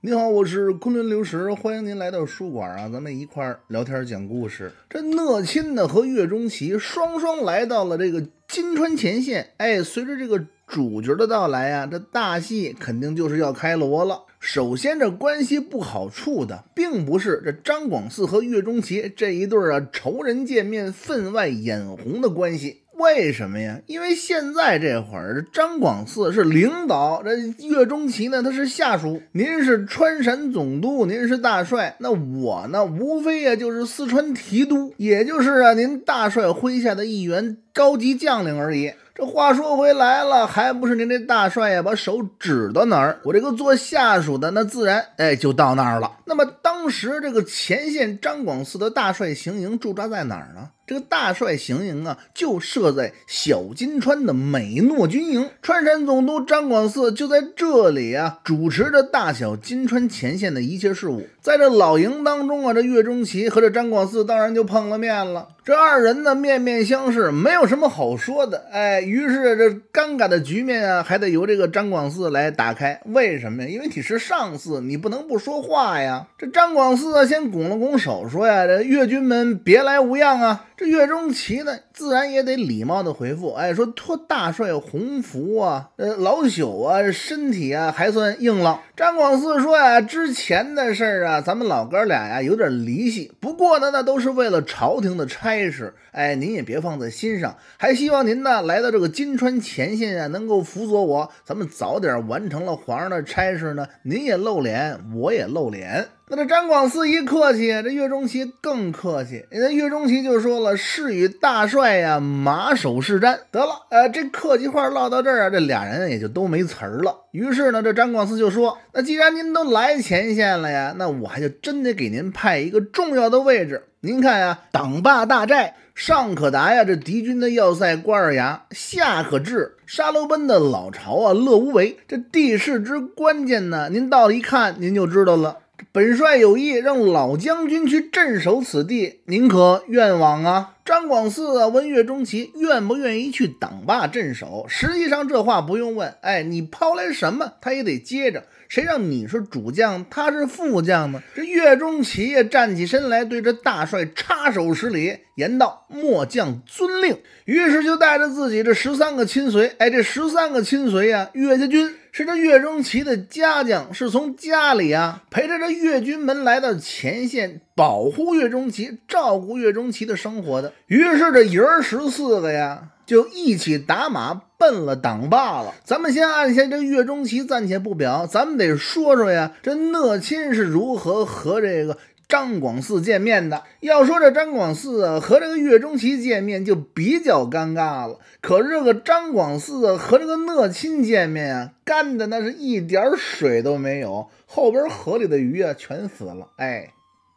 您好，我是昆仑流石，欢迎您来到书馆啊，咱们一块儿聊天讲故事。这乐亲呢和岳中琪双双来到了这个金川前线，哎，随着这个主角的到来啊，这大戏肯定就是要开锣了。首先，这关系不好处的，并不是这张广嗣和岳中琪这一对啊仇人见面分外眼红的关系。为什么呀？因为现在这会儿，张广嗣是领导，这岳钟琪呢，他是下属。您是川陕总督，您是大帅，那我呢，无非呀，就是四川提督，也就是啊，您大帅麾下的一员。高级将领而已。这话说回来了，还不是您这大帅呀？把手指到哪儿，我这个做下属的那自然哎就到那儿了。那么当时这个前线张广嗣的大帅行营驻扎在哪儿呢？这个大帅行营啊，就设在小金川的美诺军营。川陕总督张广嗣就在这里啊，主持着大小金川前线的一切事务。在这老营当中啊，这岳钟琪和这张广嗣当然就碰了面了。这二人呢，面面相视，没有。什么好说的？哎，于是这尴尬的局面啊，还得由这个张广四来打开。为什么呀？因为你是上司，你不能不说话呀。这张广四啊，先拱了拱手，说呀：“这越军们，别来无恙啊。”这岳钟琪呢，自然也得礼貌的回复，哎，说托大帅洪福啊，呃，老朽啊，身体啊还算硬朗。张广四说呀，之前的事儿啊，咱们老哥俩呀有点离隙，不过呢，那都是为了朝廷的差事，哎，您也别放在心上，还希望您呢来到这个金川前线啊，能够辅佐我，咱们早点完成了皇上的差事呢，您也露脸，我也露脸。那这张广嗣一客气，这岳钟琪更客气。那岳钟琪就说了：“是与大帅呀，马首是瞻。”得了，呃，这客气话唠到这儿啊，这俩人也就都没词儿了。于是呢，这张广嗣就说：“那既然您都来前线了呀，那我还就真得给您派一个重要的位置。您看呀，党坝大寨上可达呀这敌军的要塞瓜尔崖，下可至沙楼奔的老巢啊乐无为。这地势之关键呢，您到了一看您就知道了。”本帅有意让老将军去镇守此地，您可愿往啊？张广嗣啊，问岳钟琪愿不愿意去党坝镇守。实际上这话不用问，哎，你抛来什么，他也得接着。谁让你是主将，他是副将呢？这岳琪奇站起身来，对着大帅插手施礼，言道：“末将遵令。”于是就带着自己这十三个亲随，哎，这十三个亲随呀，岳家军是这岳钟琪的家将，是从家里啊陪着这岳军门来到前线。保护岳钟琪，照顾岳钟琪的生活的。于是这爷儿十四个呀，就一起打马奔了党坝了。咱们先按下这岳钟琪暂且不表，咱们得说说呀，这讷亲是如何和这个张广四见面的。要说这张广啊、和这个岳钟琪见面就比较尴尬了，可是这个张广啊、和这个讷亲见面啊，干的那是一点水都没有，后边河里的鱼啊全死了，哎。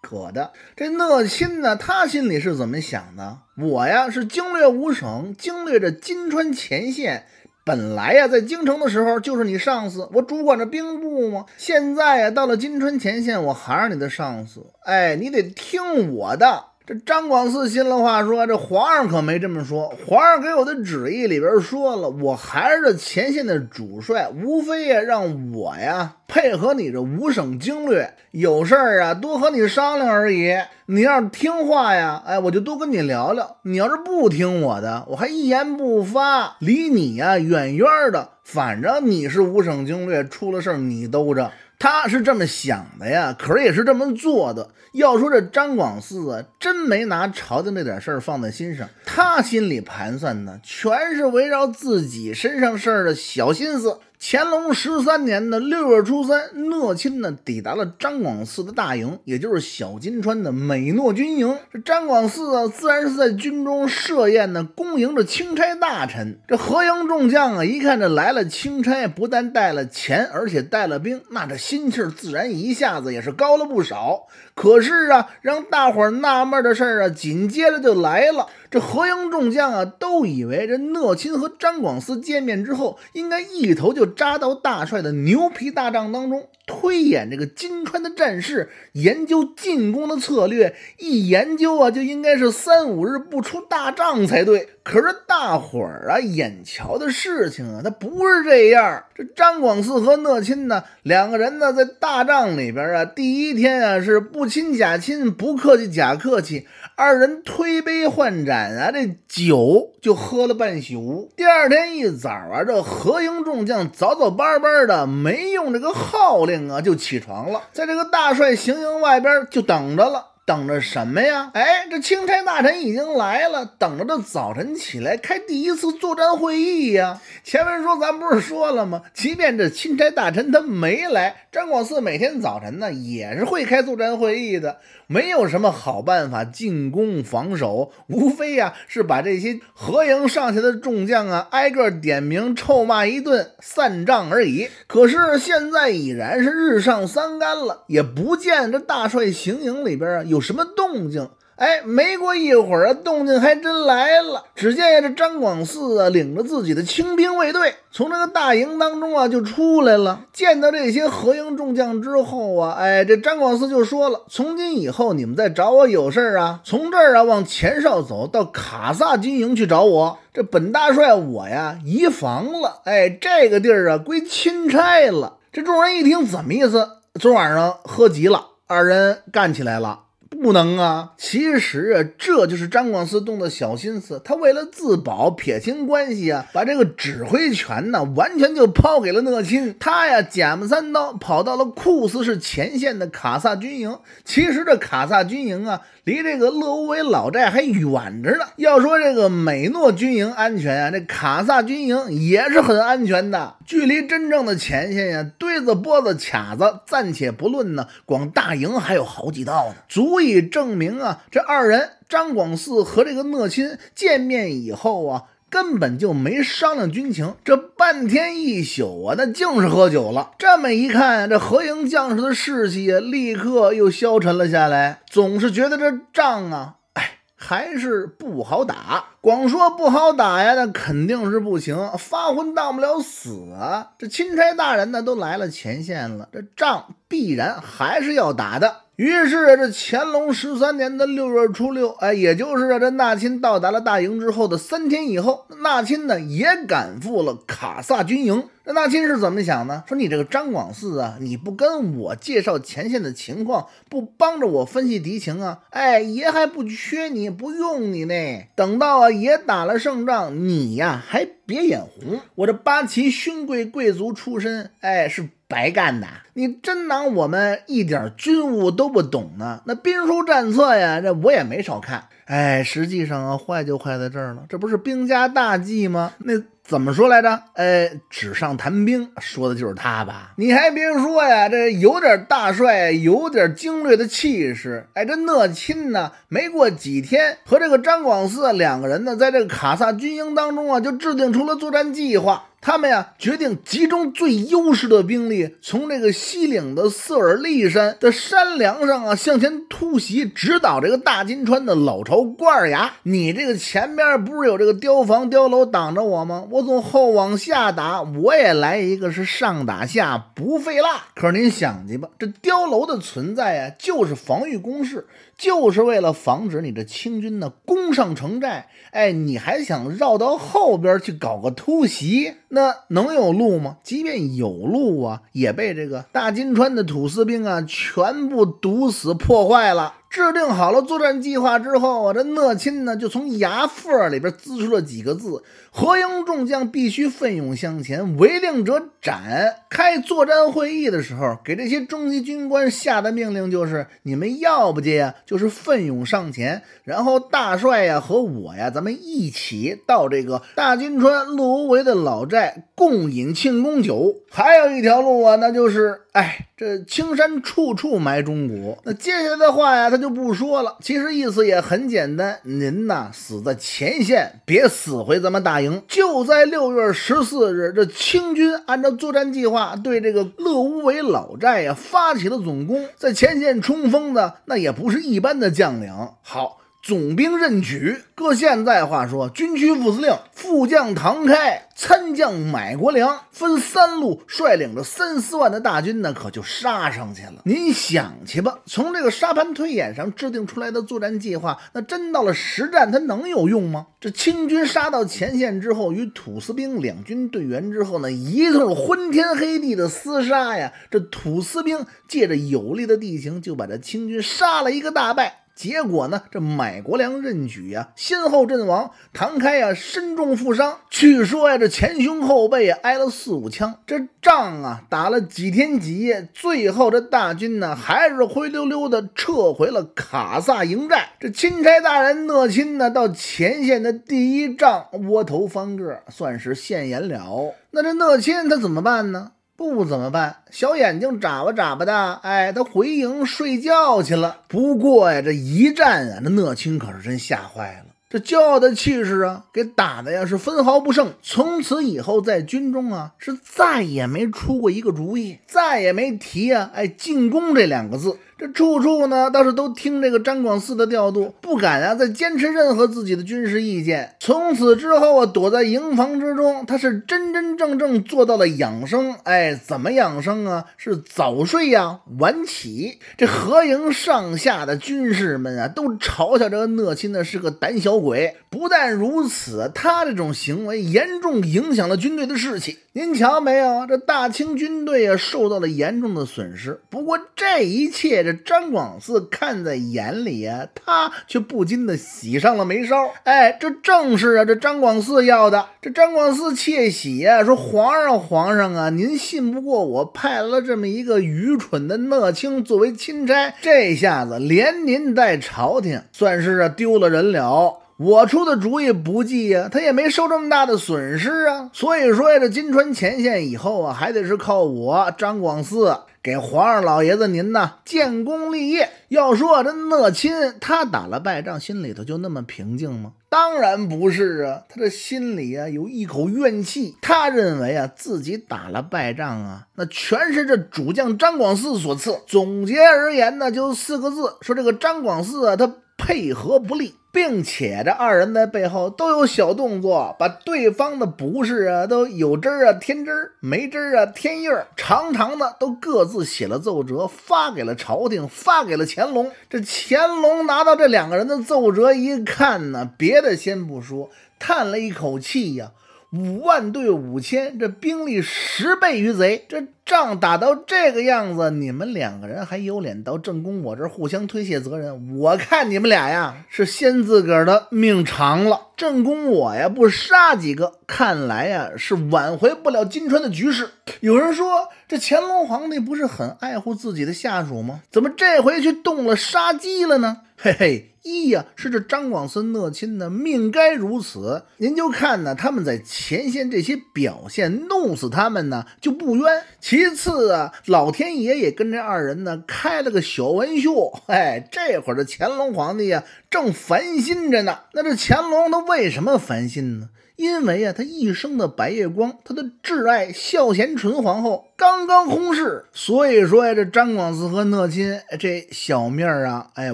可的，这讷亲呢？他心里是怎么想的？我呀是经略五省，经略着金川前线。本来呀，在京城的时候就是你上司，我主管着兵部嘛。现在呀，到了金川前线，我还是你的上司。哎，你得听我的。这张广嗣信了话，说：“这皇上可没这么说。皇上给我的旨意里边说了，我还是这前线的主帅，无非让我呀配合你这五省经略，有事儿啊多和你商量而已。你要是听话呀，哎，我就多跟你聊聊；你要是不听我的，我还一言不发，离你呀远远的。反正你是五省经略，出了事儿你兜着。”他是这么想的呀，可是也是这么做的。要说这张广四啊，真没拿朝廷那点事儿放在心上，他心里盘算的全是围绕自己身上事儿的小心思。乾隆十三年的六月初三，讷亲呢抵达了张广嗣的大营，也就是小金川的美诺军营。这张广嗣啊，自然是在军中设宴呢，恭迎着钦差大臣。这河营众将啊，一看这来了钦差，不但带了钱，而且带了兵，那这心气儿自然一下子也是高了不少。可是啊，让大伙儿纳闷的事儿啊，紧接着就来了。这何营众将啊，都以为这讷亲和张广思见面之后，应该一头就扎到大帅的牛皮大帐当中，推演这个金川的战事，研究进攻的策略。一研究啊，就应该是三五日不出大帐才对。可是大伙儿啊，眼瞧的事情啊，他不是这样。这张广泗和讷亲呢，两个人呢，在大帐里边啊，第一天啊，是不亲假亲，不客气假客气。二人推杯换盏啊，这酒就喝了半宿。第二天一早啊，这合营众将早早班班的，没用这个号令啊，就起床了，在这个大帅行营外边就等着了。等着什么呀？哎，这钦差大臣已经来了，等着这早晨起来开第一次作战会议呀。前面说咱不是说了吗？即便这钦差大臣他没来，张广嗣每天早晨呢也是会开作战会议的。没有什么好办法，进攻防守，无非呀是把这些合营上下的众将啊挨个点名臭骂一顿，散仗而已。可是现在已然是日上三竿了，也不见这大帅行营里边啊有。什么动静？哎，没过一会儿啊，动静还真来了。只见这张广四啊，领着自己的清兵卫队，从这个大营当中啊就出来了。见到这些合营众将之后啊，哎，这张广四就说了：“从今以后，你们再找我有事儿啊，从这儿啊往前哨走到卡萨军营去找我。这本大帅我呀移防了，哎，这个地儿啊归钦差了。”这众人一听，怎么意思？昨晚上喝急了，二人干起来了。不能啊！其实啊，这就是张广思动的小心思。他为了自保、撇清关系啊，把这个指挥权呢，完全就抛给了讷亲。他呀，假模三刀，跑到了库斯市前线的卡萨军营。其实这卡萨军营啊，离这个勒乌维老寨还远着呢。要说这个美诺军营安全啊，这卡萨军营也是很安全的。距离真正的前线呀，堆着波子卡子，暂且不论呢，光大营还有好几道呢，足。可以证明啊，这二人张广四和这个讷亲见面以后啊，根本就没商量军情，这半天一宿啊，那净是喝酒了。这么一看，这何营将士的士气也立刻又消沉了下来，总是觉得这仗啊，哎，还是不好打。光说不好打呀，那肯定是不行，发昏当不了死啊。这钦差大人呢，都来了前线了，这仗必然还是要打的。于是啊，这乾隆十三年的六月初六，哎，也就是啊，这纳亲到达了大营之后的三天以后，纳亲呢也赶赴了卡萨军营。那纳亲是怎么想呢？说你这个张广嗣啊，你不跟我介绍前线的情况，不帮着我分析敌情啊？哎，爷还不缺你，不用你呢。等到啊。也打了胜仗，你呀还别眼红，我这八旗勋贵贵族出身，哎，是白干的。你真当我们一点军务都不懂呢？那兵书战策呀，这我也没少看。哎，实际上啊，坏就坏在这儿了，这不是兵家大忌吗？那。怎么说来着？呃，纸上谈兵说的就是他吧？你还别说呀，这有点大帅，有点精略的气势。哎，这讷亲呢，没过几天，和这个张广嗣两个人呢，在这个卡萨军营当中啊，就制定出了作战计划。他们呀，决定集中最优势的兵力，从这个西岭的色尔利山的山梁上啊，向前突袭直捣这个大金川的老巢罐儿崖。你这个前边不是有这个碉房、碉楼挡着我吗？我从后往下打，我也来一个是上打下，不费蜡。可是您想去吧，这碉楼的存在啊，就是防御工事，就是为了防止你的清军呢攻上城寨。哎，你还想绕到后边去搞个突袭？那能有路吗？即便有路啊，也被这个大金川的土司兵啊，全部堵死破坏了。制定好了作战计划之后啊，这讷亲呢就从牙缝里边滋出了几个字：合营众将必须奋勇向前，违令者斩。开作战会议的时候，给这些中级军官下的命令就是：你们要不接呀，就是奋勇上前。然后大帅呀和我呀，咱们一起到这个大金川陆无为的老寨共饮庆功酒。还有一条路啊，那就是。哎，这青山处处埋忠骨。那接下来的话呀，他就不说了。其实意思也很简单，您呐死在前线，别死回咱们大营。就在六月十四日，这清军按照作战计划对这个勒乌围老寨呀发起了总攻，在前线冲锋的那也不是一般的将领。好。总兵任举，搁现在话说，军区副司令、副将唐开、参将买国良，分三路率领着三四万的大军呢，可就杀上去了。您想去吧？从这个沙盘推演上制定出来的作战计划，那真到了实战，它能有用吗？这清军杀到前线之后，与土司兵两军对员之后呢，一顿昏天黑地的厮杀呀！这土司兵借着有利的地形，就把这清军杀了一个大败。结果呢？这买国良、任举啊，先后阵亡；唐开啊，身中负伤。据说呀，这前胸后背挨了四五枪。这仗啊，打了几天几夜，最后这大军呢，还是灰溜溜的撤回了卡萨营寨。这钦差大人讷钦呢，到前线的第一仗窝头方个，算是现眼了。那这讷钦他怎么办呢？不怎么办？小眼睛眨巴眨巴的，哎，他回营睡觉去了。不过呀，这一战啊，那乐清可是真吓坏了。这骄傲的气势啊，给打的呀是分毫不剩。从此以后，在军中啊是再也没出过一个主意，再也没提啊哎进攻这两个字。这处处呢倒是都听这个张广嗣的调度，不敢啊再坚持任何自己的军事意见。从此之后啊，躲在营房之中，他是真真正正做到了养生。哎，怎么养生啊？是早睡呀，晚起。这合营上下的军士们啊，都嘲笑这讷亲呢是个胆小。鬼不但如此，他这种行为严重影响了军队的士气。您瞧没有，这大清军队啊受到了严重的损失。不过这一切，这张广嗣看在眼里啊，他却不禁的喜上了眉梢。哎，这正是啊，这张广嗣要的。这张广嗣窃喜啊，说皇上皇上啊，您信不过我，派了这么一个愚蠢的讷青作为钦差，这下子连您带朝廷算是啊丢了人了。我出的主意不济呀，他也没受这么大的损失啊，所以说呀，这金川前线以后啊，还得是靠我张广四给皇上老爷子您呢建功立业。要说这讷亲，他打了败仗，心里头就那么平静吗？当然不是啊，他这心里啊有一口怨气。他认为啊自己打了败仗啊，那全是这主将张广四所赐。总结而言呢，就四个字，说这个张广四啊，他。配合不利，并且这二人在背后都有小动作，把对方的不是啊都有针啊添针儿，没针儿啊添印儿，长长的都各自写了奏折，发给了朝廷，发给了乾隆。这乾隆拿到这两个人的奏折一看呢，别的先不说，叹了一口气呀，五万对五千，这兵力十倍于贼，这。仗打到这个样子，你们两个人还有脸到正宫我这儿互相推卸责任？我看你们俩呀是先自个儿的命长了。正宫我呀不杀几个，看来呀是挽回不了金川的局势。有人说这乾隆皇帝不是很爱护自己的下属吗？怎么这回去动了杀机了呢？嘿嘿，一呀是这张广孙讷亲的命该如此。您就看呢他们在前线这些表现，弄死他们呢就不冤。其一次啊，老天爷也跟这二人呢开了个小玩笑。哎，这会儿的乾隆皇帝呀，正烦心着呢。那这乾隆他为什么烦心呢？因为啊，他一生的白月光，他的挚爱孝贤纯皇后刚刚薨逝。所以说呀，这张广慈和讷亲这小命儿啊，哎，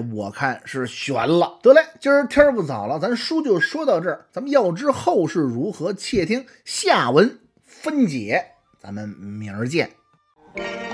我看是悬了。得嘞，今天儿不早了，咱书就说到这。咱们要知后事如何，且听下文分解。咱们明儿见。Thank you.